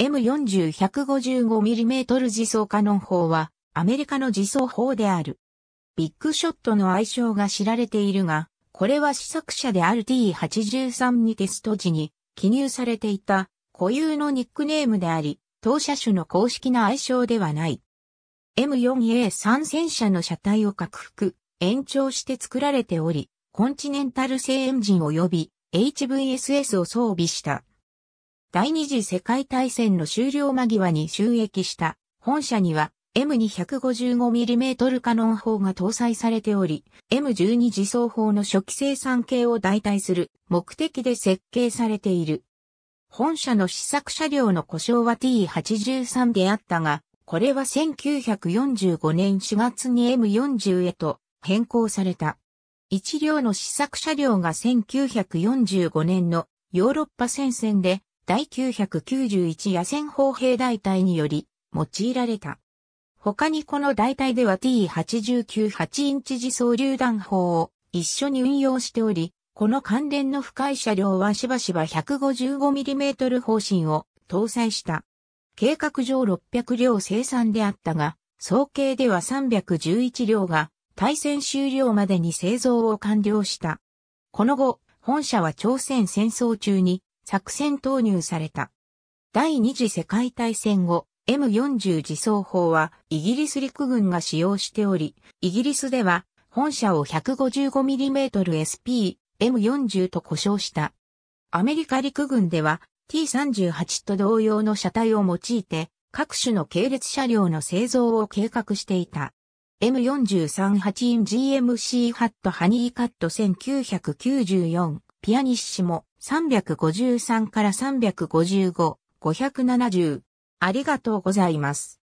M40-155mm 自走カノン砲はアメリカの自走砲である。ビッグショットの愛称が知られているが、これは試作車である T83 にテスト時に記入されていた固有のニックネームであり、当社種の公式な愛称ではない。M4A3 戦車の車体を拡幅、延長して作られており、コンチネンタル製エンジン及び HVSS を装備した。第二次世界大戦の終了間際に収益した本社には M255mm カノン砲が搭載されており、M12 自走砲の初期生産系を代替する目的で設計されている。本社の試作車両の故障は T83 であったが、これは1945年4月に M40 へと変更された。一両の試作車両が1945年のヨーロッパ戦線で第991野戦砲兵大隊により用いられた。他にこの大隊では T898 インチ自走榴弾砲を一緒に運用しており、この関連の深い車両はしばしば 155mm 方針を搭載した。計画上600両生産であったが、総計では311両が対戦終了までに製造を完了した。この後、本社は朝鮮戦争中に作戦投入された。第二次世界大戦後、M40 自走砲はイギリス陸軍が使用しており、イギリスでは本社を 155mm SP-M40 と呼称した。アメリカ陸軍では T38 と同様の車体を用いて各種の系列車両の製造を計画していた。M438 in GMC ハットハニーカット1994ピアニッシモ、353から355、570。ありがとうございます。